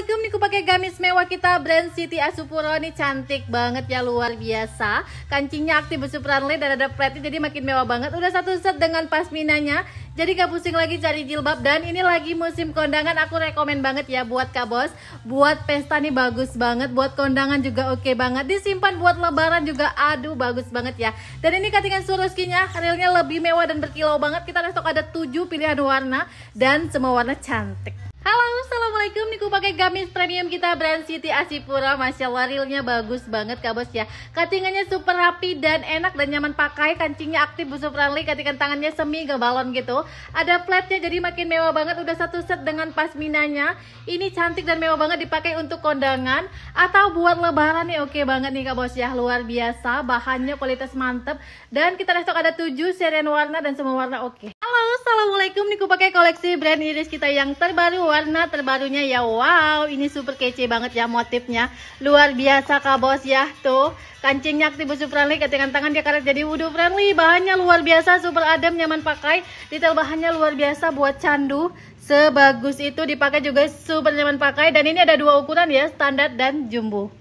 Assalamualaikum Niku pakai gamis mewah kita brand City Asupuro nih cantik banget ya luar biasa kancingnya aktif besok led dan ada pretty jadi makin mewah banget udah satu set dengan pasminanya jadi gak pusing lagi cari jilbab dan ini lagi musim kondangan aku rekomen banget ya buat kak bos, buat pesta nih bagus banget buat kondangan juga oke okay banget disimpan buat lebaran juga aduh bagus banget ya dan ini katingan suruskinya realnya lebih mewah dan berkilau banget kita ada ada 7 pilihan warna dan semua warna cantik Assalamualaikum Niku pakai gamis premium kita brand City Asipura Masya Allah realnya bagus banget kak bos ya Katingannya super rapi dan enak dan nyaman pakai Kancingnya aktif busuk friendly Katikan tangannya semi ke balon gitu Ada flatnya jadi makin mewah banget Udah satu set dengan pasminanya Ini cantik dan mewah banget dipakai untuk kondangan Atau buat lebaran nih oke okay banget nih kak bos ya Luar biasa bahannya kualitas mantep Dan kita restock ada 7 serian warna dan semua warna oke okay. Halo, Assalamualaikum. Niku pakai koleksi brand iris kita yang terbaru, warna terbarunya ya. Wow, ini super kece banget ya motifnya. Luar biasa Kak Bos ya. Tuh, kancingnya aktif friendly, ketingan tangan dia karet jadi wudhu friendly. Bahannya luar biasa, super adem, nyaman pakai. Detail bahannya luar biasa buat candu. Sebagus itu dipakai juga super nyaman pakai dan ini ada dua ukuran ya, standar dan jumbo.